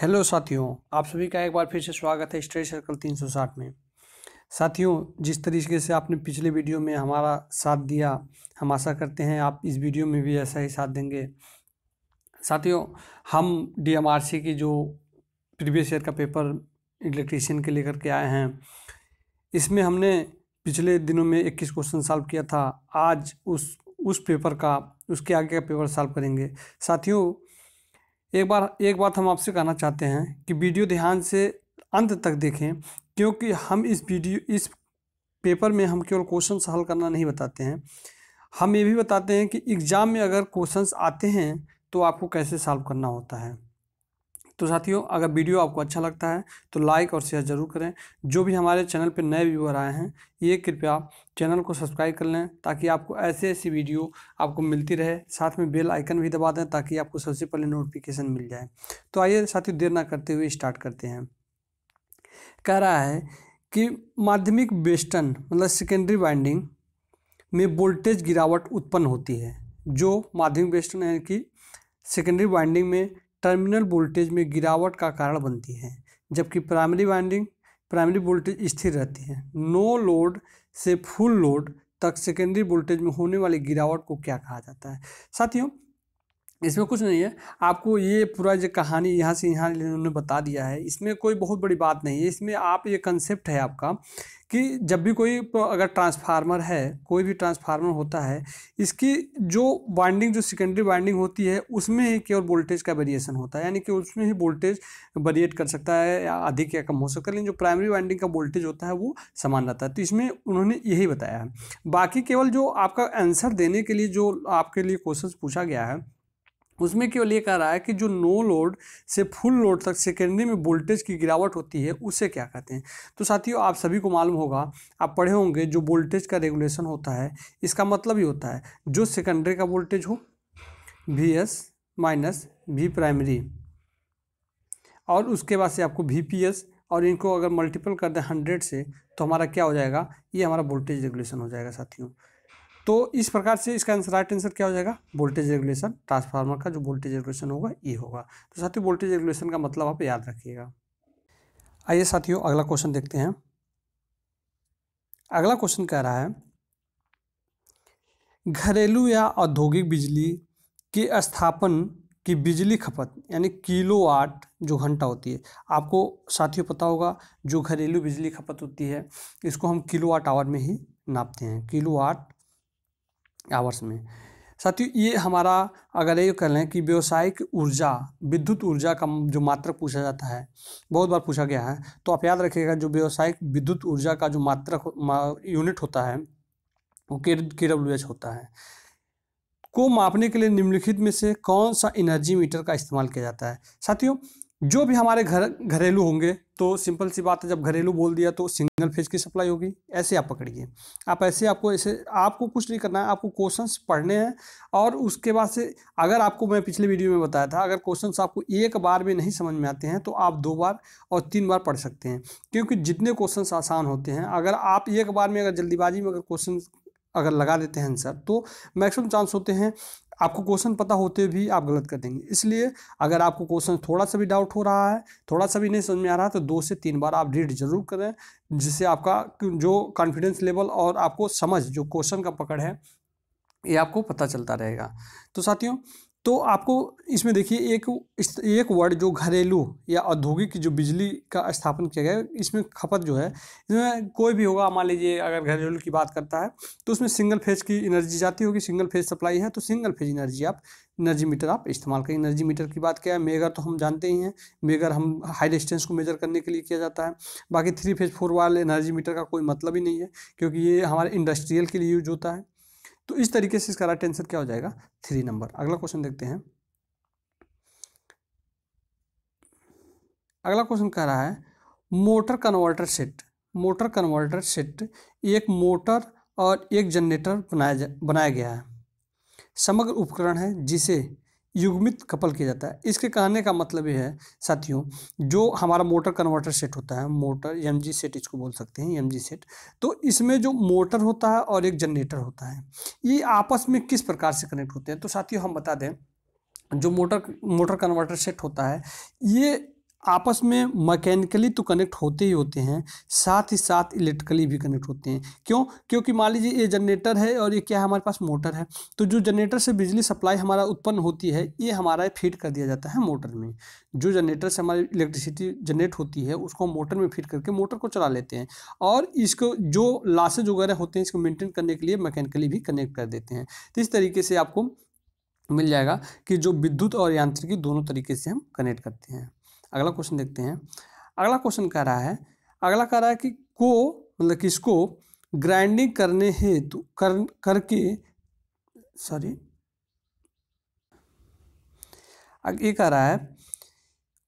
hello साथियों आप सभी का एक बार फिर से स्वागत है स्ट्रेट सर्कल 360 में साथियों जिस तरीके से आपने पिछले वीडियो में हमारा साथ दिया हम आशा करते हैं आप इस वीडियो में भी ऐसा ही साथ देंगे साथियों हम डीएमआरसी की जो प्रीवियस ईयर का पेपर इलेक्ट्रीशियन के लेकर के आए हैं इसमें हमने पिछले दिनों में इक्कीस क्वेश्चन सॉल्व किया था आज उस उस पेपर का उसके आगे का पेपर सॉल्व करेंगे साथियों एक बार एक बात हम आपसे कहना चाहते हैं कि वीडियो ध्यान से अंत तक देखें क्योंकि हम इस वीडियो इस पेपर में हम केवल क्वेश्चन हल करना नहीं बताते हैं हम ये भी बताते हैं कि एग्ज़ाम में अगर क्वेश्चंस आते हैं तो आपको कैसे सॉल्व करना होता है तो साथियों अगर वीडियो आपको अच्छा लगता है तो लाइक और शेयर ज़रूर करें जो भी हमारे चैनल पर नए व्यूअर आए हैं ये कृपया चैनल को सब्सक्राइब कर लें ताकि आपको ऐसे ऐसी वीडियो आपको मिलती रहे साथ में बेल आइकन भी दबा दें ताकि आपको सबसे पहले नोटिफिकेशन मिल जाए तो आइए साथियों देर ना करते हुए स्टार्ट करते हैं कह रहा है कि माध्यमिक बेस्टन मतलब सेकेंडरी बाइंडिंग में वोल्टेज गिरावट उत्पन्न होती है जो माध्यमिक बेस्टन है कि सेकेंडरी बाइंडिंग में टर्मिनल वोल्टेज में गिरावट का कारण बनती हैं जबकि प्राइमरी वाइंडिंग प्राइमरी वोल्टेज स्थिर रहती है नो लोड से फुल लोड तक सेकेंडरी वोल्टेज में होने वाली गिरावट को क्या कहा जाता है साथियों इसमें कुछ नहीं है आपको ये पूरा जो कहानी यहाँ से यहाँ उन्होंने बता दिया है इसमें कोई बहुत बड़ी बात नहीं है इसमें आप ये कंसेप्ट है आपका कि जब भी कोई अगर ट्रांसफार्मर है कोई भी ट्रांसफार्मर होता है इसकी जो वाइंडिंग जो सेकेंडरी वाइंडिंग होती है उसमें ही केवल वोल्टेज का वेरिएशन होता है यानी कि उसमें ही वोल्टेज वेरिएट कर सकता है या अधिक या कम हो सकता है लेकिन जो प्राइमरी वाइंडिंग का वोल्टेज होता है वो समान रहता है तो इसमें उन्होंने यही बताया है बाकी केवल जो आपका आंसर देने के लिए जो आपके लिए क्वेश्चन पूछा गया है उसमें केवल ये कह रहा है कि जो नो लोड से फुल लोड तक सेकेंडरी में वोल्टेज की गिरावट होती है उसे क्या कहते हैं तो साथियों आप सभी को मालूम होगा आप पढ़े होंगे जो वोल्टेज का रेगुलेशन होता है इसका मतलब ही होता है जो सेकेंडरी का वोल्टेज हो V S minus V primary और उसके बाद से आपको वी पी एस और इनको अगर मल्टीपल कर दें हंड्रेड से तो हमारा क्या हो जाएगा ये हमारा वोल्टेज रेगुलेशन हो जाएगा साथियों तो इस प्रकार से इसका आंसर राइट आंसर क्या हो जाएगा वोल्टेज रेगुलेशन ट्रांसफार्मर का जो वोल्टेज रेगुलेशन होगा ये होगा तो साथियों वोल्टेज रेगुलेशन का मतलब आप याद रखिएगा आइए साथियों अगला क्वेश्चन देखते हैं अगला क्वेश्चन कह रहा है घरेलू या औद्योगिक बिजली के स्थापन कि बिजली खपत यानी किलोवाट जो घंटा होती है आपको साथियों पता होगा जो घरेलू बिजली खपत होती है इसको हम किलोवाट आवर में ही नापते हैं किलोवाट आवर्स में साथियों ये हमारा अगर ये कह लें कि व्यवसायिक ऊर्जा विद्युत ऊर्जा का जो मात्रक पूछा जाता है बहुत बार पूछा गया है तो आप याद रखिएगा जो व्यावसायिक विद्युत ऊर्जा का जो मात्रक यूनिट होता है वो के के डब्ल्यू एच होता है को मापने के लिए निम्नलिखित में से कौन सा एनर्जी मीटर का इस्तेमाल किया जाता है साथियों जो भी हमारे घर घरेलू होंगे तो सिंपल सी बात है जब घरेलू बोल दिया तो सिंगल फेज की सप्लाई होगी ऐसे आप पकड़िए आप ऐसे आपको ऐसे आपको कुछ नहीं करना है आपको क्वेश्चंस पढ़ने हैं और उसके बाद से अगर आपको मैं पिछले वीडियो में बताया था अगर क्वेश्चंस आपको एक बार में नहीं समझ में आते हैं तो आप दो बार और तीन बार पढ़ सकते हैं क्योंकि जितने क्वेश्चन आसान होते हैं अगर आप एक बार में अगर जल्दीबाजी में अगर क्वेश्चन अगर लगा देते हैं आंसर तो मैक्सिमम चांस होते हैं आपको क्वेश्चन पता होते भी आप गलत कर देंगे इसलिए अगर आपको क्वेश्चन थोड़ा सा भी डाउट हो रहा है थोड़ा सा भी नहीं समझ में आ रहा है तो दो से तीन बार आप रीड जरूर करें जिससे आपका जो कॉन्फिडेंस लेवल और आपको समझ जो क्वेश्चन का पकड़ है ये आपको पता चलता रहेगा तो साथियों तो आपको इसमें देखिए एक एक वर्ड जो घरेलू या औद्योगिक जो बिजली का स्थापन किया गया इसमें खपत जो है इसमें कोई भी होगा मान लीजिए अगर घरेलू की बात करता है तो उसमें सिंगल फेज की एनर्जी जाती होगी सिंगल फेज सप्लाई है तो सिंगल फेज एनर्जी आप एनर्जी मीटर आप इस्तेमाल करें एनर्जी मीटर की बात क्या है मेगर तो हम जानते ही हैं मेगर हम हाई डिस्टेंस को मेजर करने के लिए किया जाता है बाकी थ्री फेज फोर वाले एनर्जी मीटर का कोई मतलब ही नहीं है क्योंकि ये हमारे इंडस्ट्रियल के लिए यूज होता है तो इस तरीके से इसका राइट आंसर क्या हो जाएगा थ्री नंबर अगला क्वेश्चन देखते हैं अगला क्वेश्चन कह रहा है motor converter set motor converter set एक मोटर और एक जनरेटर बनाया बनाया गया है समग्र उपकरण है जिसे युग्मित कपल किया जाता है इसके कहने का मतलब ये है साथियों जो हमारा मोटर कन्वर्टर सेट होता है मोटर एम जी सेट इसको बोल सकते हैं एम जी सेट तो इसमें जो मोटर होता है और एक जनरेटर होता है ये आपस में किस प्रकार से कनेक्ट होते हैं तो साथियों हम बता दें जो मोटर मोटर कन्वर्टर सेट होता है ये आपस में मैकेनिकली तो कनेक्ट होते ही होते हैं साथ ही साथ इलेक्ट्रिकली भी कनेक्ट होते हैं क्यों क्योंकि मान लीजिए ये जनरेटर है और ये क्या है हमारे पास मोटर है तो जो जनरेटर से बिजली सप्लाई हमारा उत्पन्न होती है ये हमारा फीड कर दिया जाता है मोटर में जो जनरेटर से हमारी इलेक्ट्रिसिटी जनरेट होती है उसको हम मोटर में फीड करके मोटर को चला लेते हैं और इसको जो लासेज वगैरह होते हैं इसको मेनटेन करने के लिए मैकेनिकली भी कनेक्ट कर देते हैं तो इस तरीके से आपको मिल जाएगा कि जो विद्युत और यांत्रिकी दोनों तरीके से हम कनेक्ट करते हैं अगला क्वेश्चन देखते हैं अगला क्वेश्चन कह रहा है अगला कह रहा है कि को मतलब किसको ग्राइंडिंग करने हेतु कर करके सॉरी ये कह रहा है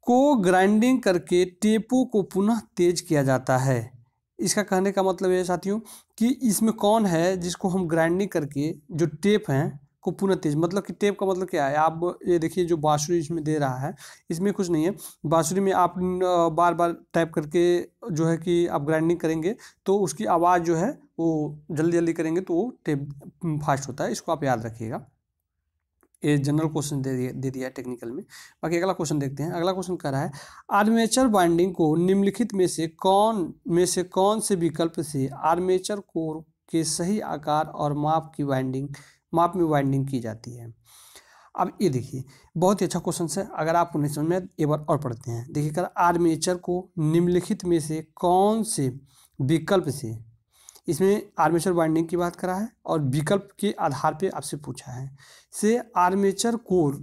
को ग्राइंडिंग करके टेपो को पुनः तेज किया जाता है इसका कहने का मतलब ये साथियों कि इसमें कौन है जिसको हम ग्राइंडिंग करके जो टेप हैं को पुनः तेज मतलब कि टेप का मतलब क्या है आप ये देखिए जो बाँसुरी इसमें दे रहा है इसमें कुछ नहीं है बाँसुरी में आप बार बार टाइप करके जो है कि आप ग्राइंडिंग करेंगे तो उसकी आवाज़ जो है वो जल्दी जल्दी करेंगे तो वो टेप फास्ट होता है इसको आप याद रखिएगा ये जनरल क्वेश्चन दे दिया दे दिया टेक्निकल में बाकी अगला क्वेश्चन देखते हैं अगला क्वेश्चन कह रहा है आर्मेचर बाइंडिंग को निम्नलिखित में से कौन में से कौन से विकल्प से आर्मेचर कोर के सही आकार और माप की बाइंडिंग माप में वाइंडिंग की जाती है अब ये देखिए बहुत ही अच्छा क्वेश्चन है अगर आपको नहीं समझ में एक बार और पढ़ते हैं देखिए कर आर्मेचर को निम्नलिखित में से कौन से विकल्प से इसमें आर्मेचर वाइंडिंग की बात करा है और विकल्प के आधार पे आपसे पूछा है से आर्मेचर कोर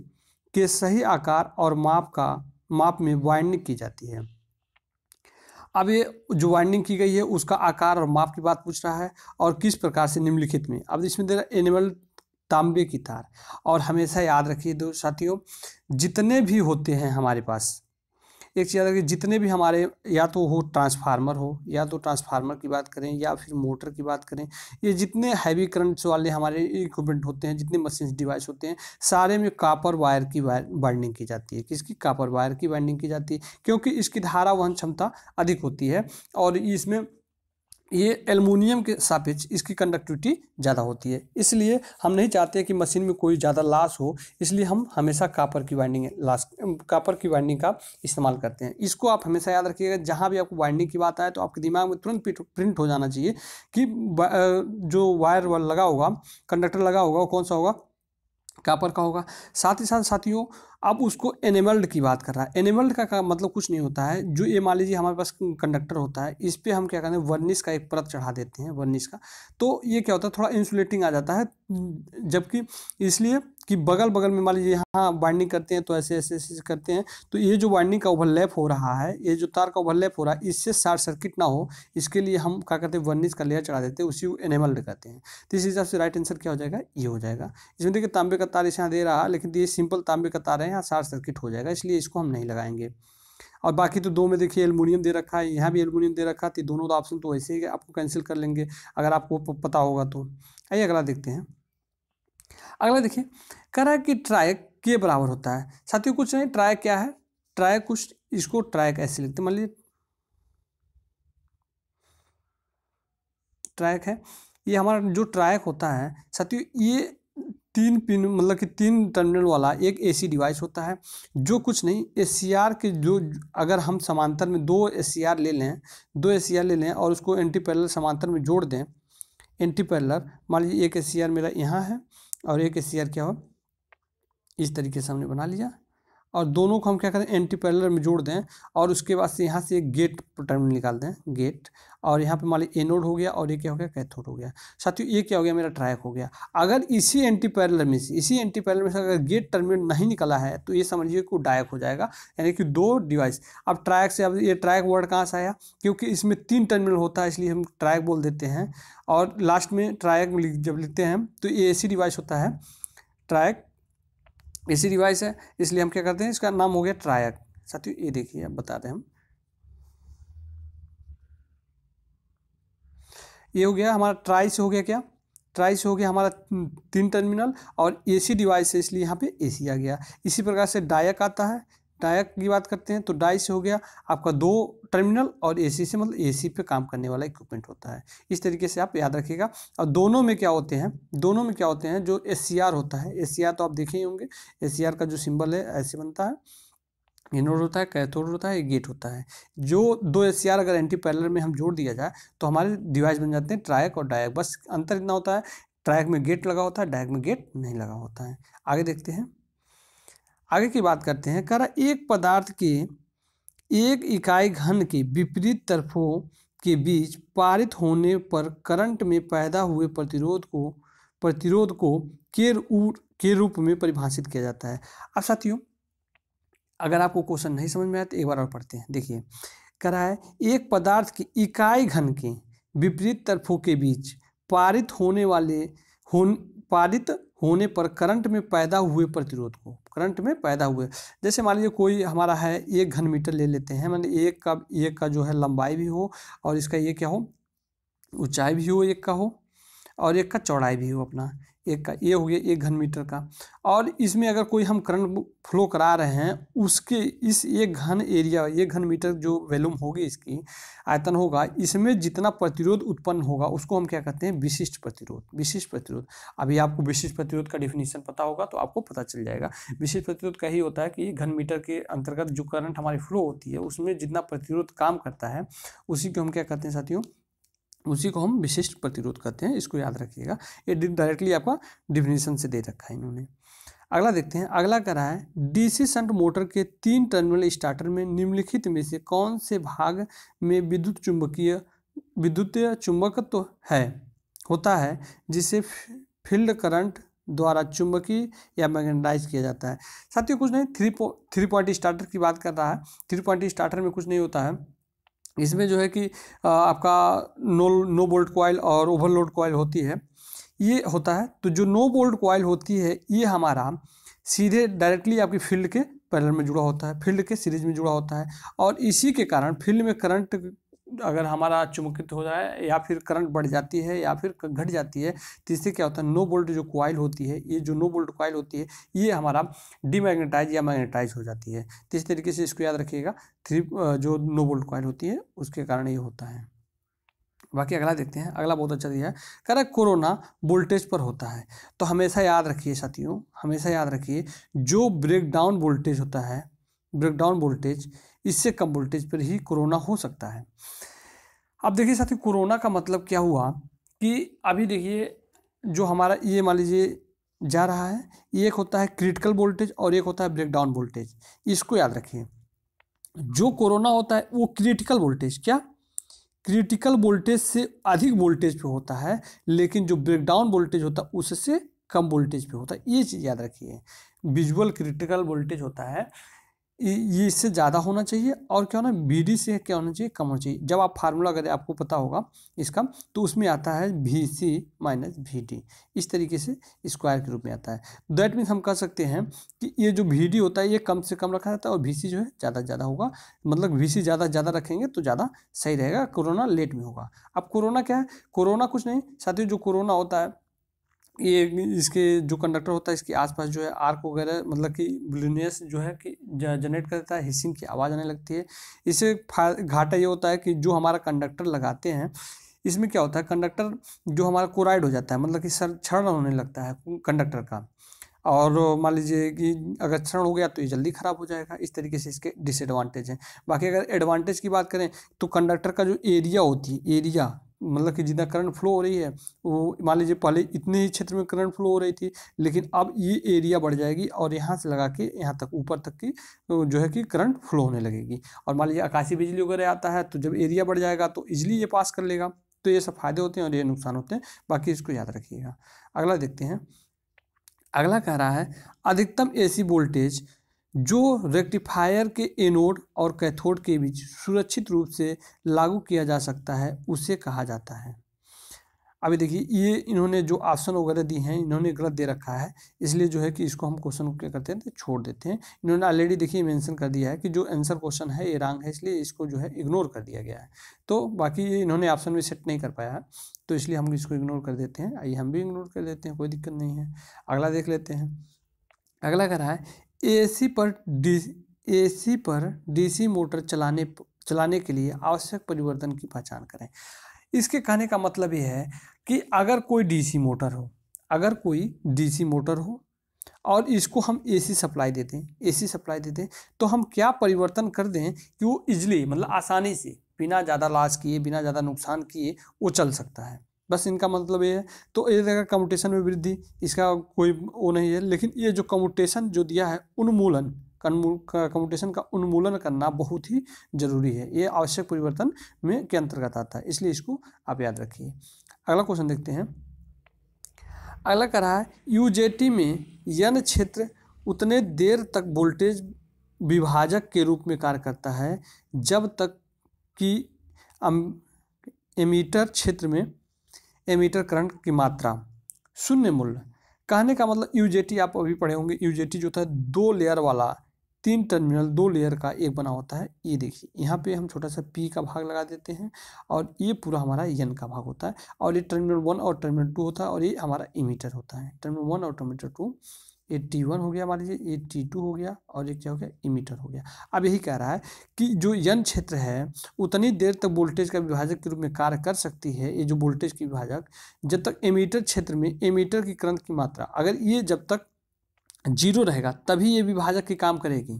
के सही आकार और माप का माप में वाइंडिंग की जाती है अब ये जो वाइंडिंग की गई है उसका आकार और माप की बात पूछ रहा है और किस प्रकार से निम्नलिखित में अब इसमें एनिमल तांबे की तार और हमेशा याद रखिए दो साथियों जितने भी होते हैं हमारे पास एक चीज़ याद रखिए जितने भी हमारे या तो हो ट्रांसफार्मर हो या तो ट्रांसफार्मर की बात करें या फिर मोटर की बात करें ये जितने हैवी करंट्स वाले हमारे इक्विपमेंट होते हैं जितने मशीन डिवाइस होते हैं सारे में कापर वायर की बाइंडिंग की जाती है किसकी कापर वायर की बाइंडिंग की जाती है क्योंकि इसकी धारा वहन क्षमता अधिक होती है और इसमें ये एलमिनियम के सापेक्ष इसकी कंडक्टिविटी ज़्यादा होती है इसलिए हम नहीं चाहते कि मशीन में कोई ज़्यादा लॉस हो इसलिए हम हमेशा कापर की वाइंडिंग लाश कापर की वाइंडिंग का इस्तेमाल करते हैं इसको आप हमेशा याद रखिएगा जहाँ भी आपको वाइंडिंग की बात आए तो आपके दिमाग में तुरंत प्रिंट हो जाना चाहिए कि जो वायर लगा होगा कंडक्टर लगा होगा वो कौन सा होगा कापर का होगा साथ ही साथ साथियों अब उसको एनेमल्ड की बात कर रहा है एनेमल्ड का, का मतलब कुछ नहीं होता है जो ये मान लीजिए हमारे पास कंडक्टर होता है इस पर हम क्या करते हैं वर्निश का एक परत चढ़ा देते हैं वर्निश का तो ये क्या होता है थोड़ा इंसुलेटिंग आ जाता है जबकि इसलिए कि बगल बगल में मान लीजिए यहाँ बाइंडिंग करते हैं तो ऐसे ऐसे ऐसे करते हैं तो ये जो बाइंडिंग का ओवरलैप हो रहा है ये जो तार का ओवरलैप हो रहा है इससे शार्ट सर्किट ना हो इसके लिए हम क्या करते हैं वर्निश का लेयर चढ़ा देते हैं उसी को एनेमल्ड करते हैं तो इस हिसाब से राइट आंसर क्या हो जाएगा ये हो जाएगा इसमें देखिए तांबे का तार इस दे रहा है लेकिन तो ये सिंपल तांबे का तार है है यहाँ शार्ट सर्किट हो जाएगा इसलिए इसको हम नहीं लगाएंगे और बाकी तो दो में देखिए एलमोनियम दे रखा है यहाँ भी एलमोनियम दे रखा है तो दोनों तो ऑप्शन तो वैसे ही आपको कैंसिल कर लेंगे अगर आपको पता होगा तो आइए अगला देखते हैं अगला देखिए करा कि ट्रैक के बराबर होता है साथियों कुछ नहीं ट्रैक क्या है ट्रैक कुछ इसको ट्रैक ऐसे लिखते मान लीजिए ट्रैक है ये हमारा जो ट्रैक होता है साथियों ये तीन पिन मतलब कि तीन टर्मिनल वाला एक एसी डिवाइस होता है जो कुछ नहीं एस के जो अगर हम समांतर में दो एस ले लें दो एस ले लें और उसको एंटी पैरलर समांतर में जोड़ दें एंटी पैरलर मान लीजिए एक एस मेरा यहाँ है और एक एस क्या हो इस तरीके से हमने बना लिया और दोनों को हम क्या करें एंटी पैरलर में जोड़ दें और उसके बाद से यहाँ से एक गेट टर्मिनल निकाल दें गेट और यहाँ पे मान ली एनोड हो गया और ये क्या हो गया कैथोड हो गया साथियों ये क्या हो गया मेरा ट्रैक हो गया अगर इसी एंटी पैरल में से इसी एंटी पैरल में से अगर गेट टर्मिनेट नहीं निकला है तो ये समझिए कि डायक हो जाएगा यानी कि दो डिवाइस अब ट्रैक से अब ये ट्रैक वर्ड कहाँ से आया क्योंकि इसमें तीन टर्मिनल होता है इसलिए हम ट्रैक बोल देते हैं और लास्ट में ट्रैक जब लिखते हैं तो ये ऐसी डिवाइस होता है ट्रैक ऐसी डिवाइस है इसलिए हम क्या करते हैं इसका नाम हो गया ट्रायक साथियों ये देखिए अब बताते हैं हम ये हो गया हमारा ट्राई से हो गया क्या ट्राई से हो गया हमारा तीन टर्मिनल और एसी डिवाइस है इसलिए यहाँ पे एसी आ गया इसी प्रकार से डायक आता है डायक की बात करते हैं तो डाई से हो गया आपका दो टर्मिनल और एसी से मतलब एसी पे काम करने वाला इक्विपमेंट होता है इस तरीके से आप याद रखिएगा और दोनों में क्या होते हैं दोनों में क्या होते हैं जो एस होता है एस तो आप देखे ही होंगे एस का जो सिम्बल है ऐसे बनता है इनोड होता है कैथोड होता है गेट होता है जो दो एस अगर एंटी पैरलर में हम जोड़ दिया जाए तो हमारे डिवाइस बन जाते हैं ट्रायक और डायक बस अंतर इतना होता है ट्रैक में गेट लगा होता है डायक में गेट नहीं लगा होता है आगे देखते हैं आगे की बात करते हैं कर एक पदार्थ के एक इकाई घन के विपरीत तरफों के बीच पारित होने पर करंट में पैदा हुए प्रतिरोध को प्रतिरोध को के रूप में परिभाषित किया जाता है अब साथियों अगर आपको क्वेश्चन नहीं समझ में आया तो एक बार और पढ़ते हैं देखिए रहा है एक पदार्थ की इकाई घन के विपरीत तरफों के बीच पारित होने वाले हो पारित होने पर करंट में पैदा हुए प्रतिरोध को करंट में पैदा हुए जैसे मान लीजिए कोई हमारा है एक घन मीटर ले लेते हैं मान एक का एक का जो है लंबाई भी हो और इसका ये क्या हो ऊंचाई भी हो एक का हो और एक का चौड़ाई भी हो अपना एक का ये हो गया एक घन मीटर का और इसमें अगर कोई हम करंट फ्लो करा रहे हैं उसके इस एक घन एरिया एक घन मीटर जो वैल्यूम होगी इसकी आयतन होगा इसमें जितना प्रतिरोध उत्पन्न होगा उसको हम क्या कहते हैं विशिष्ट प्रतिरोध विशिष्ट प्रतिरोध अभी आपको विशिष्ट प्रतिरोध का डिफिनीशन पता होगा तो आपको पता चल जाएगा विशिष्ट प्रतिरोध का ही होता है कि घन मीटर के अंतर्गत जो करंट हमारी फ्लो होती है उसमें जितना प्रतिरोध काम करता है उसी को हम क्या कहते हैं साथियों उसी को हम विशिष्ट प्रतिरोध कहते हैं इसको याद रखिएगा ये डायरेक्टली आपका डिफिनेशन से दे रखा है इन्होंने अगला देखते हैं अगला कह रहा है डीसी संट मोटर के तीन टर्मिनल स्टार्टर में निम्नलिखित में से कौन से भाग में विद्युत चुंबकीय विद्युत चुंबकत्व तो है होता है जिसे फील्ड करंट द्वारा चुंबकीय या मैग्नेटाइज किया जाता है साथ ही कुछ नहीं थ्री पॉइंट स्टार्टर की बात कर रहा है थ्री पॉइंट स्टार्टर में कुछ नहीं होता है इसमें जो है कि आपका नो नो बोल्ट कॉयल और ओवरलोड कॉयल होती है ये होता है तो जो नो बोल्ट कॉयल होती है ये हमारा सीधे डायरेक्टली आपकी फील्ड के पैरल में जुड़ा होता है फील्ड के सीरीज में जुड़ा होता है और इसी के कारण फील्ड में करंट अगर हमारा चुमकित हो जाए या फिर करंट बढ़ जाती है या फिर घट जाती है तो इससे क्या होता है नो बोल्ट जो कॉइल होती है ये जो नो बोल्ट कॉइल होती है ये हमारा डीमैग्नेटाइज या मैग्नेटाइज हो जाती है तो इस तरीके से इसको याद रखिएगा थ्री जो नो बोल्ट कॉइल होती है उसके कारण ये होता है बाकी अगला देखते हैं अगला बहुत अच्छा दिया है कह रहा है कोरोना वोल्टेज पर होता है तो हमेशा याद रखिए साथियों हमेशा याद रखिए जो ब्रेकडाउन वोल्टेज होता है ब्रेकडाउन वोल्टेज इससे कम वोल्टेज पर ही कोरोना हो सकता है अब देखिए साथी कोरोना का मतलब क्या हुआ कि अभी देखिए जो हमारा ये मान लीजिए जा रहा है एक होता है क्रिटिकल वोल्टेज और एक होता है ब्रेकडाउन वोल्टेज इसको याद रखिए जो कोरोना होता है वो क्रिटिकल वोल्टेज क्या क्रिटिकल वोल्टेज से अधिक वोल्टेज पे होता है लेकिन जो ब्रेकडाउन वोल्टेज होता है उससे कम वोल्टेज पे होता है ये चीज़ याद रखिए विजुअल क्रिटिकल वोल्टेज होता है ये इससे ज़्यादा होना चाहिए और क्या होना बी डी से क्या होना चाहिए कम होना चाहिए जब आप फार्मूला करें आपको पता होगा इसका तो उसमें आता है भी सी माइनस भी डी इस तरीके से स्क्वायर के रूप में आता है दैट मीन्स हम कह सकते हैं कि ये जो भी डी होता है ये कम से कम रखा जाता है और भी सी जो है ज़्यादा ज़्यादा होगा मतलब भी सी ज़्यादा ज़्यादा रखेंगे तो ज़्यादा सही रहेगा कोरोना लेट में होगा अब कोरोना क्या है कोरोना कुछ नहीं साथियों जो कोरोना होता है ये इसके जो कंडक्टर होता है इसके आसपास जो है आर्क वगैरह मतलब कि ब्लूनियस जो है कि जनरेट करता है हिसिंग की आवाज़ आने लगती है इससे घाटा ये होता है कि जो हमारा कंडक्टर लगाते हैं इसमें क्या होता है कंडक्टर जो हमारा कोराइड हो जाता है मतलब कि सर क्षरण होने लगता है कंडक्टर का और मान लीजिए कि अगर क्षरण हो गया तो ये जल्दी ख़राब हो जाएगा इस तरीके से इसके डिसएडवांटेज हैं बाकी अगर एडवांटेज की बात करें तो कंडक्टर का जो एरिया होती है एरिया मतलब कि जितना करंट फ्लो हो रही है वो मान लीजिए पहले इतने ही क्षेत्र में करंट फ्लो हो रही थी लेकिन अब ये एरिया बढ़ जाएगी और यहाँ से लगा के यहाँ तक ऊपर तक की जो है कि करंट फ्लो होने लगेगी और मान लीजिए आकाशीय बिजली वगैरह आता है तो जब एरिया बढ़ जाएगा तो इजली ये पास कर लेगा तो ये सब फायदे होते हैं और ये नुकसान होते हैं बाकी इसको याद रखिएगा अगला देखते हैं अगला कह रहा है अधिकतम एसी वोल्टेज जो रेक्टिफायर के एनोड और कैथोड के बीच सुरक्षित रूप से लागू किया जा सकता है उसे कहा जाता है अभी देखिए ये इन्होंने जो ऑप्शन वगैरह दिए हैं इन्होंने गलत दे रखा है इसलिए जो है कि इसको हम क्वेश्चन क्या करते हैं तो छोड़ देते हैं इन्होंने ऑलरेडी देखिए मेंशन कर दिया है कि जो आंसर क्वेश्चन है ये रॉन्ग है इसलिए इसको जो है इग्नोर कर दिया गया है तो बाकी ये इन्होंने ऑप्शन में सेट नहीं कर पाया है तो इसलिए हम इसको इग्नोर कर देते हैं आइए हम भी इग्नोर कर देते हैं कोई दिक्कत नहीं है अगला देख लेते हैं अगला कह रहा है एसी पर डी एसी पर डीसी मोटर चलाने चलाने के लिए आवश्यक परिवर्तन की पहचान करें इसके कहने का मतलब यह है कि अगर कोई डीसी मोटर हो अगर कोई डीसी मोटर हो और इसको हम एसी सप्लाई देते हैं एसी सप्लाई देते हैं तो हम क्या परिवर्तन कर दें कि वो इजली मतलब आसानी से बिना ज़्यादा लाश किए बिना ज़्यादा नुकसान किए वो चल सकता है बस इनका मतलब ये है तो ये देखा कम्यूटेशन में वृद्धि इसका कोई वो नहीं है लेकिन ये जो कम्यूटेशन जो दिया है उन्मूलन कम्यूटेशन का उन्मूलन करना बहुत ही जरूरी है ये आवश्यक परिवर्तन में के अंतर्गत आता है इसलिए इसको आप याद रखिए अगला क्वेश्चन देखते हैं अगला कह रहा है यूजेटी में यन क्षेत्र उतने देर तक वोल्टेज विभाजक के रूप में कार्य करता है जब तक कि एमीटर क्षेत्र में एमीटर करंट की मात्रा शून्य मूल्य कहने का मतलब यू आप अभी पढ़े होंगे यूजेटी जो था दो लेयर वाला तीन टर्मिनल दो लेयर का एक बना होता है ये देखिए यहाँ पे हम छोटा सा पी का भाग लगा देते हैं और ये पूरा हमारा यन का भाग होता है और ये टर्मिनल वन और टर्मिनल टू होता है और ये हमारा इमीटर होता है टर्मिनल वन और टर्मिनल टू टी वन हो गया मान लीजिए टी टू हो गया और एक क्या हो गया इमीटर हो गया अब यही कह रहा है कि जो यन क्षेत्र है उतनी देर तक वोल्टेज का विभाजक के रूप में कार्य कर सकती है ये जो वोल्टेज की विभाजक जब तक एमीटर क्षेत्र में एमीटर की करंट की मात्रा अगर ये जब तक जीरो रहेगा तभी ये विभाजक के काम करेगी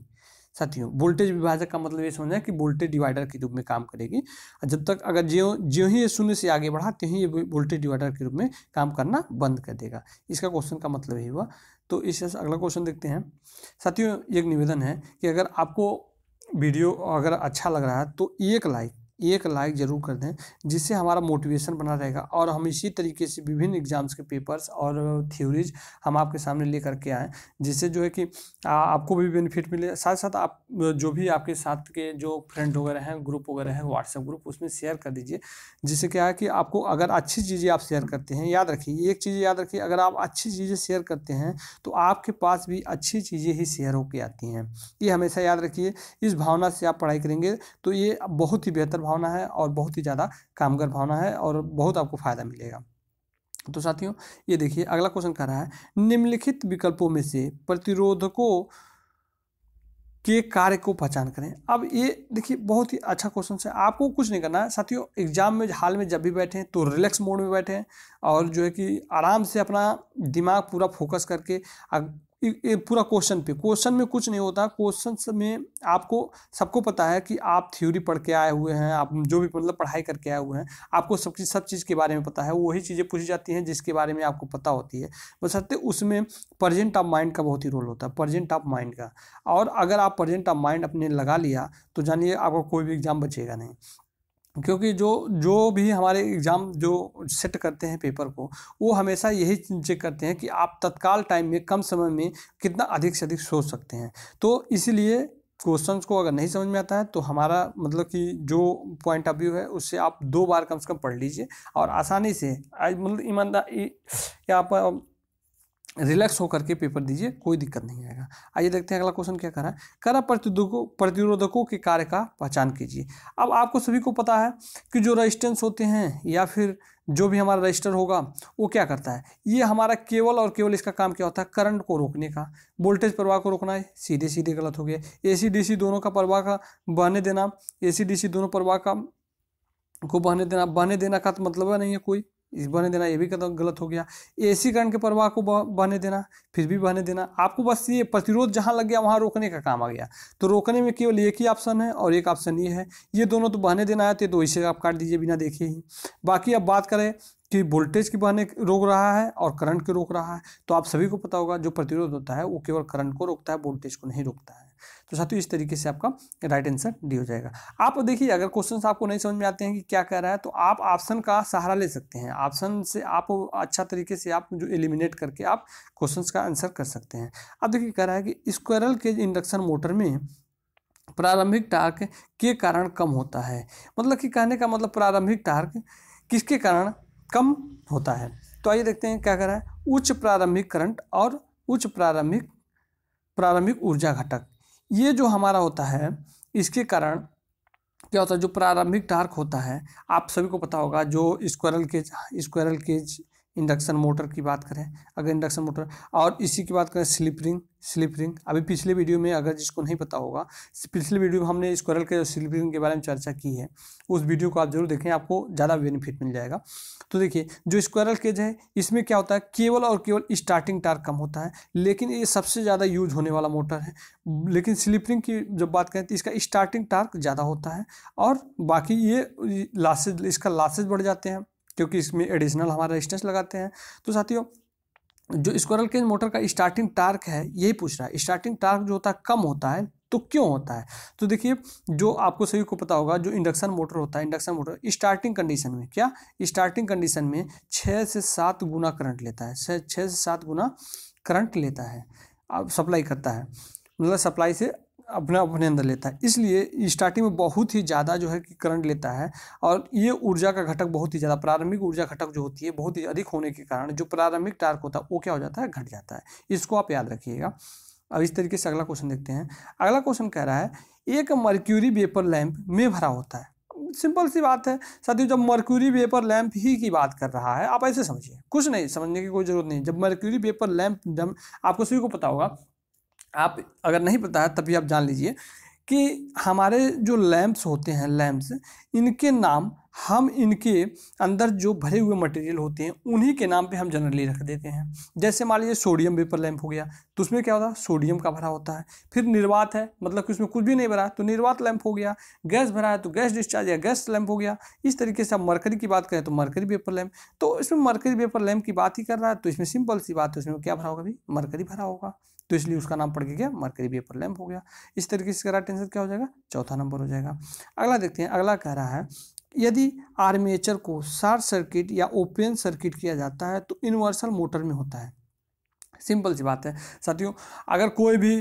साथियों वोल्टेज विभाजक का मतलब ये समझना कि वोल्टेज डिवाइडर के रूप में काम करेगी जब तक अगर ज्यो ज्यो ही ये शून्य से आगे बढ़ा त्यों ही ये वोल्टेज डिवाइडर के रूप में काम करना बंद कर देगा इसका क्वेश्चन का मतलब यही हुआ तो इस अगला क्वेश्चन देखते हैं साथियों एक निवेदन है कि अगर आपको वीडियो अगर अच्छा लग रहा है तो एक लाइक एक लाइक ज़रूर कर दें जिससे हमारा मोटिवेशन बना रहेगा और हम इसी तरीके से विभिन्न एग्जाम्स के पेपर्स और थ्योरीज हम आपके सामने ले करके आएँ जिससे जो है कि आ, आपको भी बेनिफिट मिले साथ साथ आप जो भी आपके साथ के जो फ्रेंड वगैरह हैं ग्रुप वगैरह हैं व्हाट्सएप ग्रुप उसमें शेयर कर दीजिए जिससे क्या है कि आपको अगर अच्छी चीज़ें आप शेयर करते हैं याद रखिए एक चीज़ याद रखिए अगर आप अच्छी चीज़ें शेयर करते हैं तो आपके पास भी अच्छी चीज़ें ही शेयर होकर आती हैं ये हमेशा याद रखिए इस भावना से आप पढ़ाई करेंगे तो ये बहुत ही बेहतर भावना है और बहुत ही ज़्यादा कामगर भावना है और बहुत आपको फ़ायदा मिलेगा तो साथियों ये देखिए अगला क्वेश्चन कह रहा है निम्नलिखित विकल्पों में से प्रतिरोधकों के कार्य को पहचान करें अब ये देखिए बहुत ही अच्छा क्वेश्चन है आपको कुछ नहीं करना है साथियों एग्जाम में हाल में जब भी बैठे हैं तो रिलैक्स मोड में बैठे हैं और जो है कि आराम से अपना दिमाग पूरा फोकस करके ये पूरा क्वेश्चन पे क्वेश्चन में कुछ नहीं होता क्वेश्चन में आपको सबको पता है कि आप थ्योरी पढ़ के आए हुए हैं आप जो भी मतलब पढ़ाई करके आए हुए हैं आपको सब चीज़ सब चीज़ के बारे में पता है वही चीज़ें पूछी जाती हैं जिसके बारे में आपको पता होती है बस सत्य उसमें प्रजेंट ऑफ माइंड का बहुत ही रोल होता है प्रजेंट ऑफ माइंड का और अगर आप प्रजेंट ऑफ माइंड अपने लगा लिया तो जानिए आपका कोई भी एग्ज़ाम बचेगा नहीं क्योंकि जो जो भी हमारे एग्ज़ाम जो सेट करते हैं पेपर को वो हमेशा यही चेक करते हैं कि आप तत्काल टाइम में कम समय में कितना अधिक से अधिक सोच सकते हैं तो इसीलिए क्वेश्चंस को अगर नहीं समझ में आता है तो हमारा मतलब कि जो पॉइंट ऑफ व्यू है उससे आप दो बार कम से कम पढ़ लीजिए और आसानी से मतलब ईमानदार आप रिलैक्स होकर के पेपर दीजिए कोई दिक्कत नहीं आएगा आइए देखते हैं अगला क्वेश्चन क्या रहा है कर प्रतिरोधकों प्रतिरोधकों के कार्य का पहचान कीजिए अब आपको सभी को पता है कि जो रजिस्टेंस होते हैं या फिर जो भी हमारा रजिस्टर होगा वो क्या करता है ये हमारा केवल और केवल इसका काम क्या होता है करंट को रोकने का वोल्टेज प्रवाह को रोकना है सीधे सीधे गलत हो गया ए डीसी दोनों का प्रवाह का बहने देना ए डीसी दोनों प्रवाह का को बहने देना बहने देना का तो मतलब नहीं है कोई इस बहने देना ये भी कदम गलत हो गया एसी करंट के प्रवाह को बहने देना फिर भी बहने देना आपको बस ये प्रतिरोध जहाँ लग गया वहाँ रोकने का काम आ गया तो रोकने में केवल एक ही ऑप्शन है और एक ऑप्शन ये है ये दोनों तो बहने देना आते तो इसे आप काट दीजिए बिना देखे ही बाकी अब बात करें कि वोल्टेज की बहने रोक रहा है और करंट के रोक रहा है तो आप सभी को पता होगा जो प्रतिरोध होता है वो केवल करंट को रोकता है वोल्टेज को नहीं रोकता है तो साथियों इस तरीके से आपका राइट आंसर डी हो जाएगा आप देखिए अगर क्वेश्चन आपको नहीं समझ में आते हैं कि क्या कह रहा है तो आप ऑप्शन का सहारा ले सकते हैं ऑप्शन से आप अच्छा तरीके से आप जो एलिमिनेट करके आप क्वेश्चन का आंसर कर सकते हैं अब देखिए कह रहा है कि स्क्वेरल के इंडक्शन मोटर में प्रारंभिक टार्क के कारण कम होता है मतलब कि कहने का मतलब प्रारंभिक टार्क किसके कारण कम होता है तो आइए देखते हैं क्या कह रहा है उच्च प्रारंभिक करंट और उच्च प्रारंभिक प्रारंभिक ऊर्जा घटक ये जो हमारा होता है इसके कारण क्या होता है जो प्रारंभिक टार्क होता है आप सभी को पता होगा जो squirrel cage squirrel cage induction motor की बात करें अगर इंडक्शन मोटर और इसी की बात करें स्लिप रिंग स्लिप रिंग अभी पिछले वीडियो में अगर जिसको नहीं पता होगा पिछले वीडियो में हमने स्क्वायरल के स्लिप रिंग के बारे में चर्चा की है उस वीडियो को आप जरूर देखें आपको ज़्यादा बेनिफिट मिल जाएगा तो देखिए जो स्क्वायरल केज है इसमें क्या होता है केवल और केवल स्टार्टिंग टार कम होता है लेकिन ये सबसे ज़्यादा यूज होने वाला मोटर है लेकिन स्लिप रिंग की जब बात करें तो इसका स्टार्टिंग टार्क ज़्यादा होता है और बाकी ये लासेज इसका लासेज बढ़ जाते हैं क्योंकि इसमें एडिशनल हमारा रेजिस्टेंस लगाते हैं तो साथियों जो स्क्वायरल केज मोटर का स्टार्टिंग टार्क है यही पूछ रहा है स्टार्टिंग टार्क जो होता है कम होता है तो क्यों होता है तो देखिए जो आपको सभी को पता होगा जो इंडक्शन मोटर होता है इंडक्शन मोटर स्टार्टिंग कंडीशन में क्या स्टार्टिंग कंडीशन में छः से सात गुना करंट लेता है छः से सात गुना करंट लेता है अब सप्लाई करता है मतलब सप्लाई से अपना अपने अंदर लेता है इसलिए स्टार्टिंग में बहुत ही ज़्यादा जो है कि करंट लेता है और ये ऊर्जा का घटक बहुत ही ज़्यादा प्रारंभिक ऊर्जा घटक जो होती है बहुत ही अधिक होने के कारण जो प्रारंभिक टार्क होता है वो क्या हो जाता है घट जाता है इसको आप याद रखिएगा अब इस तरीके से अगला क्वेश्चन देखते हैं अगला क्वेश्चन कह रहा है एक मर्क्यूरी वेपर लैंप में भरा होता है सिंपल सी बात है साथियों जब मर्क्यूरी वेपर लैंप ही की बात कर रहा है आप ऐसे समझिए कुछ नहीं समझने की कोई जरूरत नहीं जब मर्क्यूरी वेपर लैंप आपको सभी को पता होगा आप अगर नहीं पता है तभी आप जान लीजिए कि हमारे जो लैम्प्स होते हैं लैम्प्स इनके नाम हम इनके अंदर जो भरे हुए मटेरियल होते हैं उन्हीं के नाम पे हम जनरली रख देते हैं जैसे मान लीजिए सोडियम वेपर लैम्प हो गया तो उसमें क्या होता है सोडियम का भरा होता है फिर निर्वात है मतलब कि उसमें कुछ भी नहीं भरा तो निर्वात लैम्प हो गया गैस भरा है तो गैस डिस्चार्ज या गैस लैम्प हो गया इस तरीके से आप मरकरी की बात करें तो मरकरी वेपर लैम्प तो इसमें मरकरी वेपर लैम्प की बात ही कर रहा है तो इसमें सिंपल सी बात है उसमें क्या भरा होगा भाई मरकरी भरा होगा तो इसलिए उसका नाम पड़ के गया मरकरी वेपर लैम्प हो गया इस तरीके से करा राइट आंसर क्या हो जाएगा चौथा नंबर हो जाएगा अगला देखते हैं अगला कह रहा है यदि आर्मेचर को शार्ट सर्किट या ओपन सर्किट किया जाता है तो इन्वर्सल मोटर में होता है सिंपल सी बात है साथियों अगर कोई भी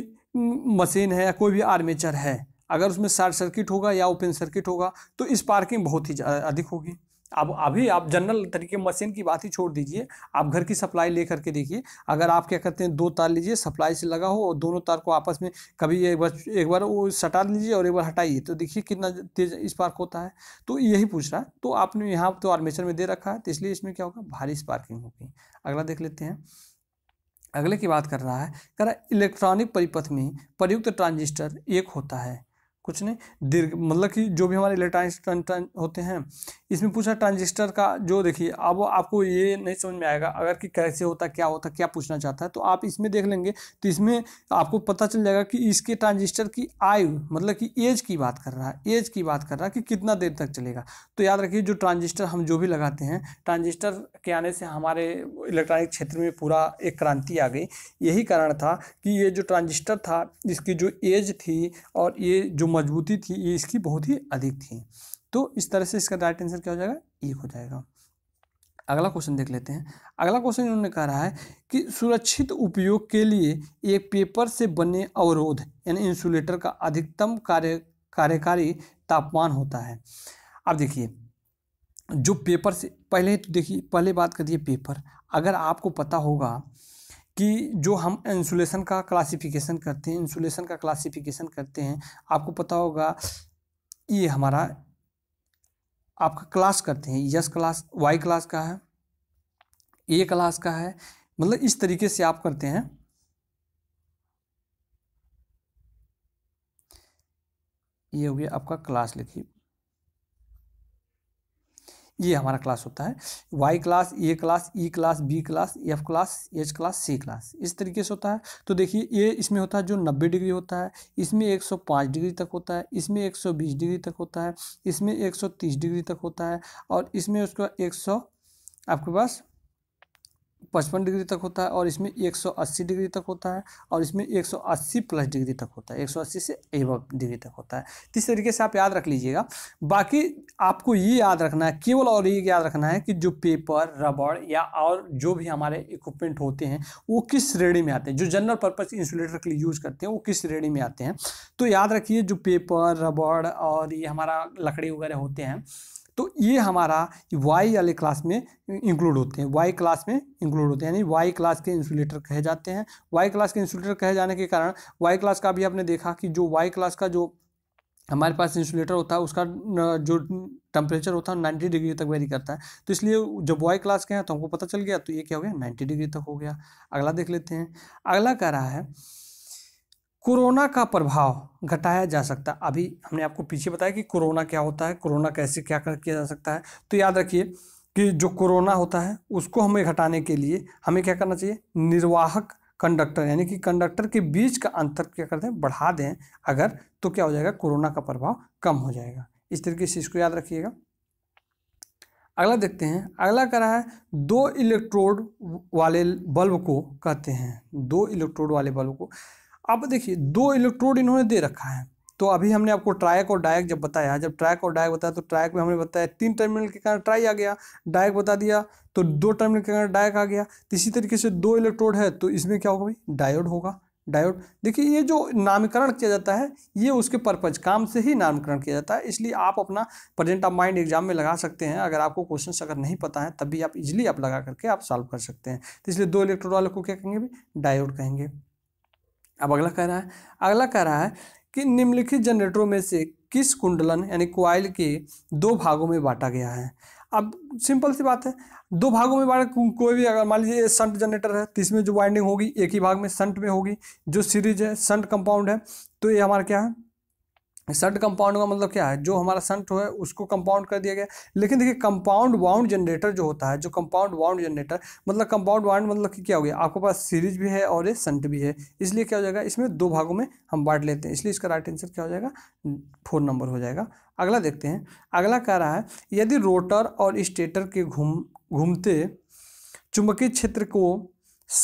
मशीन है या कोई भी आर्मेचर है अगर उसमें शार्ट सर्किट होगा या ओपन सर्किट होगा तो स्पार्किंग बहुत ही अधिक होगी अब अभी आप जनरल तरीके मशीन की बात ही छोड़ दीजिए आप घर की सप्लाई ले करके देखिए अगर आप क्या करते हैं दो तार लीजिए सप्लाई से लगा हो और दोनों तार को आपस में कभी एक बार एक बार वो सटा लीजिए और एक बार हटाइए तो देखिए कितना तेज स्पार्क होता है तो यही पूछ रहा है तो आपने यहाँ तो आर्मेचर में दे रखा है तो इसलिए इसमें क्या होगा भारी स्पार्किंग होगी अगला देख लेते हैं अगले की बात कर रहा है कह रहा है इलेक्ट्रॉनिक परिपथ में प्रयुक्त ट्रांजिस्टर एक होता है कुछ नहीं दीर्घ मतलब कि जो भी हमारे इलेक्ट्रॉनिक होते हैं इसमें पूछा ट्रांजिस्टर का जो देखिए अब आपको ये नहीं समझ में आएगा अगर कि कैसे होता क्या होता क्या पूछना चाहता है तो आप इसमें देख लेंगे तो इसमें आपको पता चल जाएगा कि इसके ट्रांजिस्टर की आयु मतलब कि एज की बात कर रहा है एज की बात कर रहा है कि कितना देर तक चलेगा तो याद रखिए जो ट्रांजिस्टर हम जो भी लगाते हैं ट्रांजिस्टर के आने से हमारे इलेक्ट्रॉनिक क्षेत्र में पूरा एक क्रांति आ गई यही कारण था कि ये जो ट्रांजिस्टर था इसकी जो एज थी और ये जो मजबूती थी ये इसकी बहुत ही अधिक थी तो इस तरह से इसका राइट आंसर क्या हो जाएगा एक e हो जाएगा अगला क्वेश्चन देख लेते हैं अगला क्वेश्चन इन्होंने कह रहा है कि सुरक्षित उपयोग के लिए एक पेपर से बने अवरोध यानी इंसुलेटर का अधिकतम कार्य कार्यकारी तापमान होता है अब देखिए जो पेपर से पहले तो देखिए पहले बात करिए पेपर अगर आपको पता होगा कि जो हम इंसुलेशन का क्लासिफिकेशन करते हैं इंसुलेशन का क्लासिफिकेशन करते हैं आपको पता होगा ये हमारा आपका क्लास करते हैं यस क्लास वाई क्लास का है ए क्लास का है मतलब इस तरीके से आप करते हैं ये हो गया आपका क्लास लिखिए ये हमारा क्लास होता है Y class A class E class B class F class H class C class इस तरीके से होता है तो देखिए ये इसमें होता है जो 90 डिग्री होता है इसमें 105 डिग्री तक होता है इसमें 120 डिग्री तक होता है इसमें 130 डिग्री तक होता है और इसमें उसका सौ आपके पास पचपन डिग्री तक होता है और इसमें 180 डिग्री तक होता है और इसमें 180 प्लस डिग्री तक होता है 180 से एव डिग्री तक होता है इस तरीके से आप याद रख लीजिएगा बाकी आपको ये याद रखना है केवल और ये याद रखना है कि जो पेपर रबड़ या और जो भी हमारे इक्विपमेंट होते हैं वो किस श्रेणी में आते हैं जो जनरल पर्पज़ इंसुलेटर के लिए यूज़ करते हैं वो किस श्रेणी में आते हैं तो याद रखिए जो पेपर रबड़ और ये हमारा लकड़ी वगैरह होते हैं तो ये हमारा वाई वाले क्लास में इंक्लूड होते हैं वाई क्लास में इंक्लूड होते हैं यानी वाई क्लास के इंसुलेटर कहे जाते हैं वाई क्लास के इंसुलेटर कहे जाने के कारण वाई क्लास का भी आपने देखा कि जो वाई क्लास का जो हमारे पास इंसुलेटर होता है उसका जो टेम्परेचर होता है नाइन्टी डिग्री तक वेरी करता है तो इसलिए जब वाई क्लास के हैं तो हमको पता चल गया तो ये क्या हो गया नाइन्टी डिग्री तक हो गया अगला देख लेते हैं अगला कह रहा है कोरोना का प्रभाव घटाया जा सकता है अभी हमने आपको पीछे बताया कि कोरोना क्या होता है कोरोना कैसे क्या कर किया जा सकता है तो याद रखिए कि जो कोरोना होता है उसको हमें घटाने के लिए हमें क्या करना चाहिए निर्वाहक कंडक्टर यानी कि कंडक्टर के बीच का अंतर क्या करते हैं बढ़ा दें अगर तो क्या हो जाएगा कोरोना का प्रभाव कम हो जाएगा इस तरीके से इसको याद रखिएगा अगला देखते हैं अगला कह रहा है दो इलेक्ट्रोड वाले बल्ब को कहते हैं दो इलेक्ट्रोड वाले बल्ब को अब देखिए दो इलेक्ट्रोड इन्होंने दे रखा है तो अभी हमने आपको ट्रायक और डायक जब बताया जब ट्रैक और डायक बताया तो ट्रैक में हमने बताया तीन टर्मिनल के कारण ट्राई आ गया डायक बता दिया तो दो टर्मिनल के कारण डायक आ गया तो इसी तरीके से दो इलेक्ट्रोड है तो इसमें क्या होगा भाई डायोड होगा डायोड देखिए ये जो नामकरण किया जाता है ये उसके पर्पज काम से ही नामकरण किया जाता है इसलिए आप अपना प्रेजेंट ऑफ माइंड एग्जाम में लगा सकते हैं अगर आपको क्वेश्चन अगर नहीं पता है तब भी आप इजिली आप लगा करके आप सॉल्व कर सकते हैं तो इसलिए दो इलेक्ट्रोड वाले को क्या कहेंगे भाई डायोड कहेंगे अब अगला कह रहा है अगला कह रहा है कि निम्नलिखित जनरेटरों में से किस कुंडलन यानी क्वाइल के दो भागों में बांटा गया है अब सिंपल सी बात है दो भागों में बांट कोई भी अगर मान लीजिए संट जनरेटर है तो इसमें जो वाइंडिंग होगी एक ही भाग में संट में होगी जो सीरीज है संट कंपाउंड है तो ये हमारा क्या है संट कंपाउंड का मतलब क्या है जो हमारा संट है उसको कंपाउंड कर दिया गया लेकिन देखिए कंपाउंड वाउंड जनरेटर जो होता है जो कंपाउंड वाउंड जनरेटर मतलब कंपाउंड वाउंड मतलब कि क्या हो गया आपके पास सीरीज भी है और ये संट भी है इसलिए क्या हो जाएगा इसमें दो भागों में हम बांट लेते हैं इसलिए इसका राइट आंसर क्या हो जाएगा फोर नंबर हो जाएगा अगला देखते हैं अगला कह रहा है यदि रोटर और स्टेटर के घूम घूमते चुंबकीय क्षेत्र को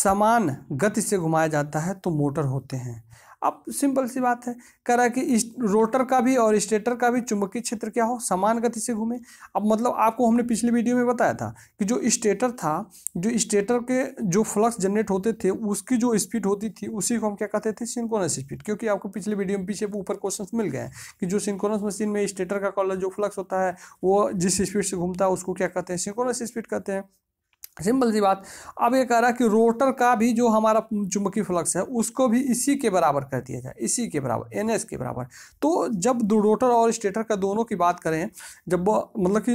समान गति से घुमाया जाता है तो मोटर होते हैं अब सिंपल सी बात है कह रहा है कि रोटर का भी और स्टेटर का भी चुंबकीय क्षेत्र क्या हो समान गति से घूमे अब मतलब आपको हमने पिछले वीडियो में बताया था कि जो स्टेटर था जो स्टेटर के जो फ्लक्स जनरेट होते थे उसकी जो स्पीड होती थी उसी को हम क्या कहते थे सिंकोनस स्पीड क्योंकि आपको पिछले वीडियो में पीछे ऊपर क्वेश्चन मिल गए कि जो सिंकोनस मशीन में स्टेटर का कॉलर जो फ्लक्स होता है वो जिस स्पीड से घूमता है उसको क्या कहते हैं सिंकोनस स्पीड कहते हैं सिंपल सी बात अब ये कह रहा है कि रोटर का भी जो हमारा चुंबकीय फ्लक्स है उसको भी इसी के बराबर कर दिया जाए इसी के बराबर एन के बराबर तो जब रोटर और स्टेटर का दोनों की बात करें जब मतलब कि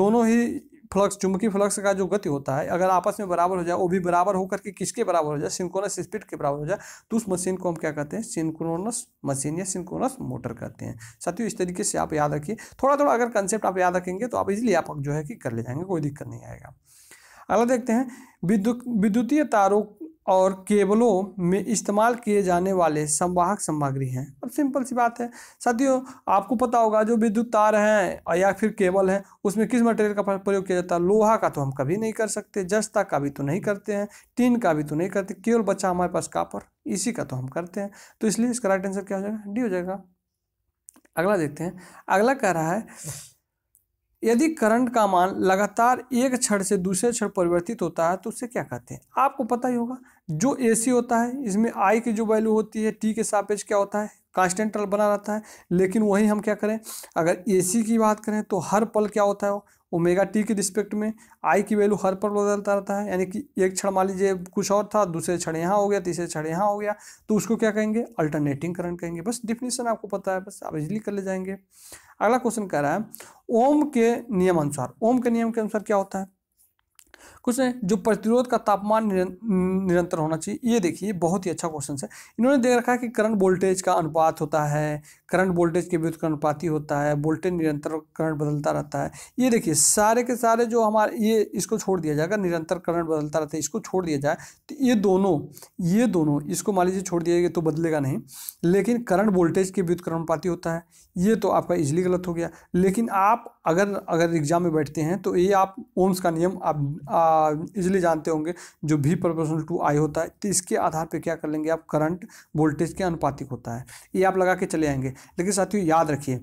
दोनों ही फ्लक्स चुंबकीय फ्लक्स का जो गति होता है अगर आपस में बराबर हो जाए वो भी बराबर होकर के किसके बराबर हो जाए सिंक्रोनस स्पीड के बराबर हो जाए तो उस मशीन को हम क्या कहते हैं सिंक्रोनस मशीन या सिंक्रोनस मोटर कहते हैं साथियों इस तरीके से आप याद रखिए थोड़ा थोड़ा अगर कंसेप्ट आप याद रखेंगे तो आप इजिली आप जो है कि कर ले जाएंगे कोई दिक्कत नहीं आएगा अगला देखते हैं विद्युत विद्युतीय तारों और केबलों में इस्तेमाल किए जाने वाले संवाहक सामग्री हैं अब सिंपल सी बात है साथियों आपको पता होगा जो विद्युत तार हैं या फिर केबल हैं उसमें किस मटेरियल का प्रयोग किया जाता है लोहा का तो हम कभी नहीं कर सकते जस्ता का भी तो नहीं करते हैं टीन का भी तो नहीं करते केवल बच्चा हमारे पास कापर इसी का तो हम करते हैं तो इसलिए इसका राइट आंसर क्या हो जाएगा डी हो जाएगा अगला देखते हैं अगला कह रहा है यदि करंट का मान लगातार एक क्षण से दूसरे क्षण परिवर्तित होता है तो उसे क्या कहते हैं आपको पता ही होगा जो ए होता है इसमें आई की जो वैल्यू होती है टी के सापेक्ष क्या होता है कांस्टेंट बना रहता है लेकिन वही हम क्या करें अगर ए की बात करें तो हर पल क्या होता है वो ओमेगा टी के रिस्पेक्ट में आई की वैल्यू हर पर बदलता रहता है यानी कि एक क्षण मान लीजिए कुछ और था दूसरे क्षण यहाँ हो गया तीसरे क्षण यहाँ हो गया तो उसको क्या कहेंगे अल्टरनेटिंग करंट कहेंगे बस डिफिनेशन आपको पता है बस आप इजली कर ले जाएंगे अगला क्वेश्चन कह रहा है ओम के नियम अनुसार ओम के नियम के अनुसार क्या होता है क्वेश्चन है जो प्रतिरोध का तापमान निरंतर होना चाहिए ये देखिए बहुत ही अच्छा क्वेश्चन है इन्होंने देख रखा है कि करंट वोल्टेज का अनुपात होता है करंट वोल्टेज के विरुद्ध ही होता है वोल्टेज निरंतर करंट बदलता रहता है ये देखिए सारे के सारे जो हमारे ये इसको छोड़ दिया जाएगा निरंतर करंट बदलता रहता है इसको छोड़ दिया जाए तो ये दोनों ये दोनों इसको मान लीजिए छोड़ दिया तो बदलेगा नहीं लेकिन करंट वोल्टेज के विरुद्ध अनुपाती होता है ये तो आपका इजिली गलत हो गया लेकिन आप अगर अगर एग्जाम में बैठते हैं तो ये आप ओम्स का नियम आप इजिली जानते होंगे जो भी प्रोपोर्शनल टू आई होता है तो इसके आधार पर क्या कर लेंगे आप करंट वोल्टेज के अनुपातिक होता है ये आप लगा के चले आएंगे लेकिन साथियों याद रखिए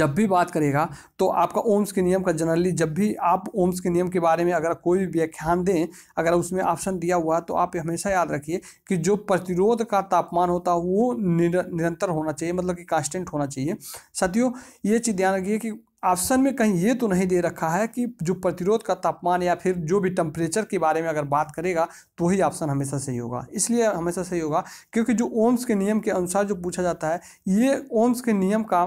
जब भी बात करेगा तो आपका ओम्स के नियम का जनरली जब भी आप ओम्स के नियम के बारे में अगर कोई भी व्याख्यान दें अगर उसमें ऑप्शन दिया हुआ है तो आप हमेशा याद रखिए कि जो प्रतिरोध का तापमान होता है वो निर निरंतर होना चाहिए मतलब कि कांस्टेंट होना चाहिए साथियों ये चीज़ ध्यान रखिए कि ऑप्शन में कहीं ये तो नहीं दे रखा है कि जो प्रतिरोध का तापमान या फिर जो भी टेम्परेचर के बारे में अगर बात करेगा तो ही ऑप्शन हमेशा सही होगा इसलिए हमेशा सही होगा क्योंकि जो ओम्स के नियम के अनुसार जो पूछा जाता है ये ओम्स के नियम का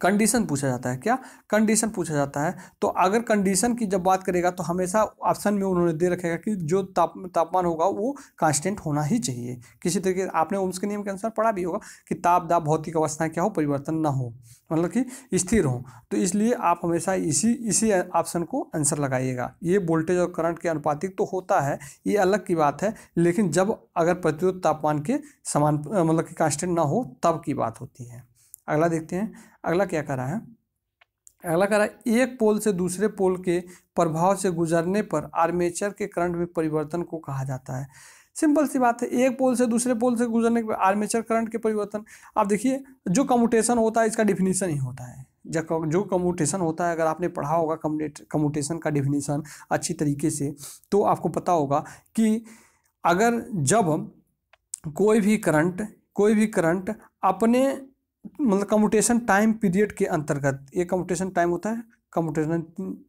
कंडीशन पूछा जाता है क्या कंडीशन पूछा जाता है तो अगर कंडीशन की जब बात करेगा तो हमेशा ऑप्शन में उन्होंने दे रखेगा कि जो ताप तापमान होगा वो कांस्टेंट होना ही चाहिए किसी तरीके आपने ओम्स के नियम के अनुसार पढ़ा भी होगा कि ताप दाप भौतिक अवस्थाएं क्या हो परिवर्तन ना हो मतलब कि स्थिर हो तो इसलिए आप हमेशा इसी इसी ऑप्शन को आंसर लगाइएगा ये वोल्टेज और करंट के अनुपातिक तो होता है ये अलग की बात है लेकिन जब अगर प्रतिरोध तापमान के समान मतलब कि कांस्टेंट ना हो तब की बात होती है अगला देखते हैं अगला क्या रहा है अगला कह रहा है एक पोल से दूसरे पोल के प्रभाव से गुजरने पर आर्मेचर के करंट में परिवर्तन को कहा जाता है सिंपल सी बात है एक पोल से दूसरे पोल से गुजरने के आर्मेचर करंट के परिवर्तन आप देखिए जो कम्यूटेशन होता है इसका डिफिनीशन ही होता है जब जो कम्यूटेशन होता है अगर आपने पढ़ा होगा कम्यूटेशन का डिफिनीशन अच्छी तरीके से तो आपको पता होगा कि अगर जब कोई भी करंट कोई भी करंट अपने मतलब कम्यूटेशन टाइम पीरियड के अंतर्गत ये कम्यूटेशन टाइम होता है कम्यूटेशन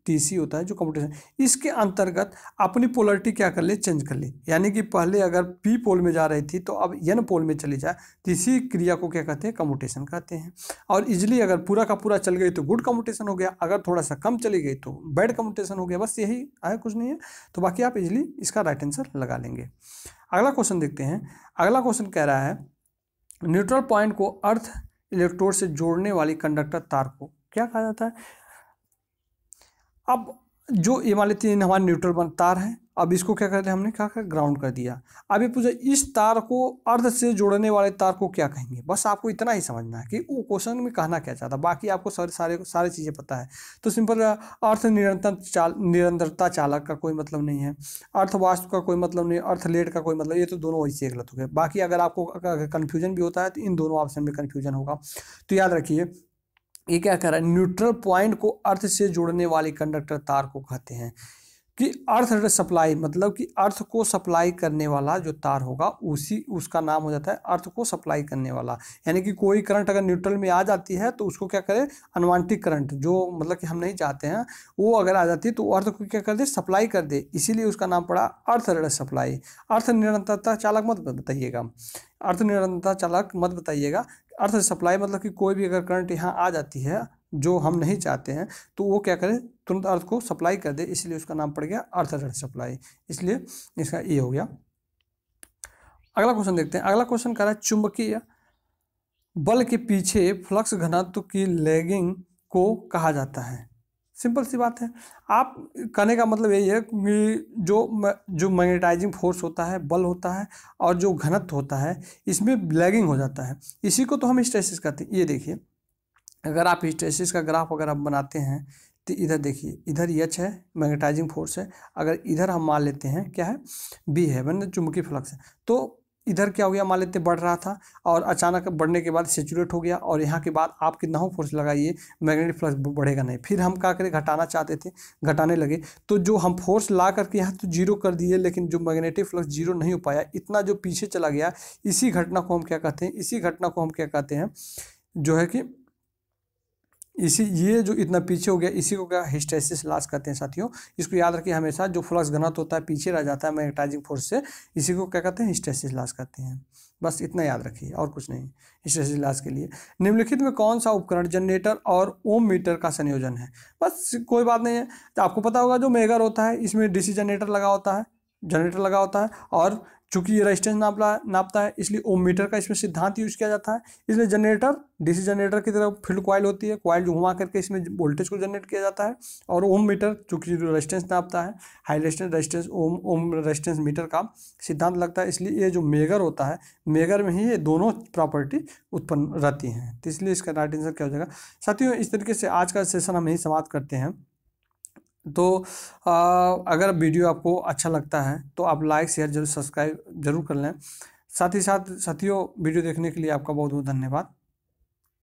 टीसी होता है जो कम्यूटेशन इसके अंतर्गत अपनी पोलरिटी क्या कर ले चेंज कर ले यानी कि पहले अगर पी पोल में जा रही थी तो अब एन पोल में चली जाए तो इसी क्रिया को क्या कहते हैं कम्यूटेशन कहते हैं और इजिली अगर पूरा का पूरा चल गई तो गुड कम्यूटेशन हो गया अगर थोड़ा सा कम चली गई तो बैड कम्यूटेशन हो गया बस यही आया कुछ नहीं है तो बाकी आप इजिली इसका राइट आंसर लगा लेंगे अगला क्वेश्चन देखते हैं अगला क्वेश्चन कह रहा है न्यूट्रल पॉइंट को अर्थ इलेक्ट्रोड से जोड़ने वाली कंडक्टर तार को क्या कहा जाता है अब जो ये मान लेते हैं हमारे न्यूट्रल तार है अब इसको क्या कर दिया हमने क्या कर ग्राउंड कर दिया अब ये पूछा इस तार को अर्थ से जोड़ने वाले तार को क्या कहेंगे बस आपको इतना ही समझना है कि वो क्वेश्चन में कहना क्या चाहता बाकी आपको सारे सारे सारी चीज़ें पता है तो सिंपल अर्थ निरंतर चाल निरंतरता चालक का कोई मतलब नहीं है अर्थवास्तु का कोई मतलब नहीं अर्थलेट का कोई मतलब ये तो दोनों वैसे गलत हो गए बाकी अगर आपको कन्फ्यूजन भी होता है तो इन दोनों ऑप्शन में कन्फ्यूजन होगा तो याद रखिए ये क्या कह रहा है न्यूट्रल पॉइंट को अर्थ से जोड़ने वाले कंडक्टर तार को कहते हैं कि अर्थ सप्लाई मतलब कि अर्थ को सप्लाई करने वाला जो तार होगा उसी उसका नाम हो जाता है अर्थ को सप्लाई करने वाला यानी कि कोई करंट अगर न्यूट्रल में आ जाती है तो उसको क्या करें अनवांटिक करंट जो मतलब कि हम नहीं चाहते हैं वो अगर आ जाती है तो अर्थ को क्या कर दे सप्लाई कर दे इसीलिए उसका नाम पड़ा अर्थ सप्लाई अर्थ निरंतरता चालक मत बताइएगा अर्थ निरंतरता चालक मत बताइएगा अर्थ सप्लाई मतलब कि कोई भी अगर करंट यहाँ आ जाती है जो हम नहीं चाहते हैं तो वो क्या करे तुरंत अर्थ को सप्लाई कर दे इसलिए उसका नाम पड़ गया अर्थ सप्लाई इसलिए इसका ये हो गया अगला क्वेश्चन देखते हैं अगला क्वेश्चन कह रहा है चुंबकीय बल के पीछे फ्लक्स घनत्व की लैगिंग को कहा जाता है सिंपल सी बात है आप कहने का मतलब यही है कि जो जो मैग्नेटाइजिंग फोर्स होता है बल होता है और जो घनत्व होता है इसमें लैगिंग हो जाता है इसी को तो हम स्ट्रेसिस कहते हैं ये देखिए अगर आप हिस्टेसिस का ग्राफ अगर आप बनाते हैं तो इधर देखिए इधर यच है मैग्नेटाइजिंग फोर्स है अगर इधर हम मान लेते हैं क्या है बी है मैंने चुंबकीय फ्लक्स है तो इधर क्या हो गया मान लेते बढ़ रहा था और अचानक बढ़ने के बाद सेचुरेट हो गया और यहाँ के बाद आप कितना हो फोर्स लगाइए मैग्नेटिक फ्लक्स बढ़ेगा नहीं फिर हम क्या करें घटाना चाहते थे घटाने लगे तो जो हम फोर्स ला करके यहाँ तो जीरो कर दिए लेकिन जो मैग्नेटिक फ्लक्स जीरो नहीं हो पाया इतना जो पीछे चला गया इसी घटना को हम क्या कहते हैं इसी घटना को हम क्या कहते हैं जो है कि इसी ये जो इतना पीछे हो गया इसी को क्या हिस्टेसिस लॉस कहते हैं साथियों इसको याद रखिए हमेशा जो फ्लक्स घनत्व होता है पीछे रह जाता है मैग्नेटाइजिंग फोर्स से इसी को क्या कहते हैं हिस्टेसिस लॉस कहते हैं बस इतना याद रखिए और कुछ नहीं हिस्टेसिस लॉस के लिए निम्नलिखित में कौन सा उपकरण जनरेटर और ओम मीटर का संयोजन है बस कोई बात नहीं है तो आपको पता होगा जो मेगर होता है इसमें डीसी जनरेटर लगा होता है जनरेटर लगा होता है और चूंकि ये रेजिस्टेंस नापला नापता है इसलिए ओम मीटर का इसमें सिद्धांत यूज किया जाता है इसलिए जनरेटर डीसी जनरेटर की तरह फील्ड क्वाइल होती है कॉइल जो घुमा करके इसमें वोल्टेज को जनरेट किया जाता है और ओम मीटर चूंकि रेजिस्टेंस नापता है high resistance resistance ohm ohm resistance meter का सिद्धांत लगता है इसलिए ये जो मेगर होता है मेगर में ही ये दोनों प्रॉपर्टी उत्पन्न रहती हैं तो इसलिए इसका राइट आंसर क्या हो जाएगा साथियों इस तरीके से आज का सेशन हम यही समाप्त करते हैं तो आ, अगर वीडियो आपको अच्छा लगता है तो आप लाइक शेयर जरूर सब्सक्राइब जरूर कर लें साथ ही साथ साथियों वीडियो देखने के लिए आपका बहुत बहुत धन्यवाद